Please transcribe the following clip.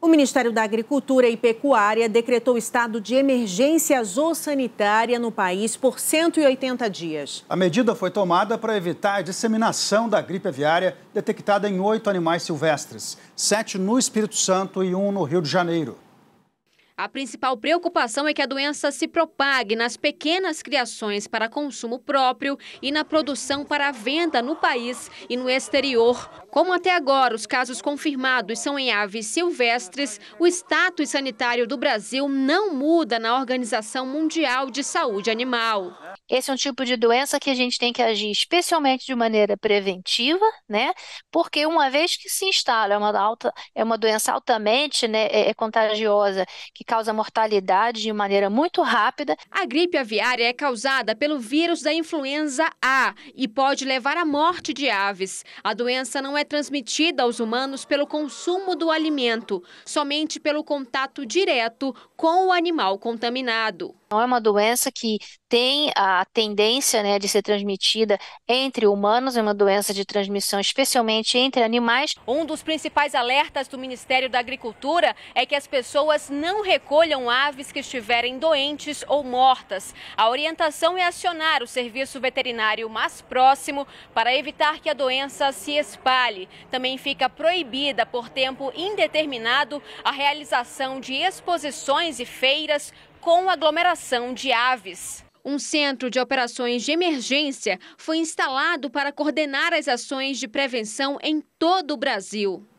O Ministério da Agricultura e Pecuária decretou estado de emergência zoossanitária no país por 180 dias. A medida foi tomada para evitar a disseminação da gripe aviária detectada em oito animais silvestres, sete no Espírito Santo e um no Rio de Janeiro. A principal preocupação é que a doença se propague nas pequenas criações para consumo próprio e na produção para venda no país e no exterior. Como até agora os casos confirmados são em aves silvestres, o status sanitário do Brasil não muda na Organização Mundial de Saúde Animal. Esse é um tipo de doença que a gente tem que agir especialmente de maneira preventiva, né? Porque uma vez que se instala, é uma, alta, é uma doença altamente né, é, é contagiosa, que causa mortalidade de maneira muito rápida. A gripe aviária é causada pelo vírus da influenza A e pode levar à morte de aves. A doença não é transmitida aos humanos pelo consumo do alimento, somente pelo contato direto com o animal contaminado. Não é uma doença que tem a tendência né, de ser transmitida entre humanos, é uma doença de transmissão especialmente entre animais. Um dos principais alertas do Ministério da Agricultura é que as pessoas não recolham aves que estiverem doentes ou mortas. A orientação é acionar o serviço veterinário mais próximo para evitar que a doença se espalhe. Também fica proibida por tempo indeterminado a realização de exposições e feiras com aglomeração de aves. Um centro de operações de emergência foi instalado para coordenar as ações de prevenção em todo o Brasil.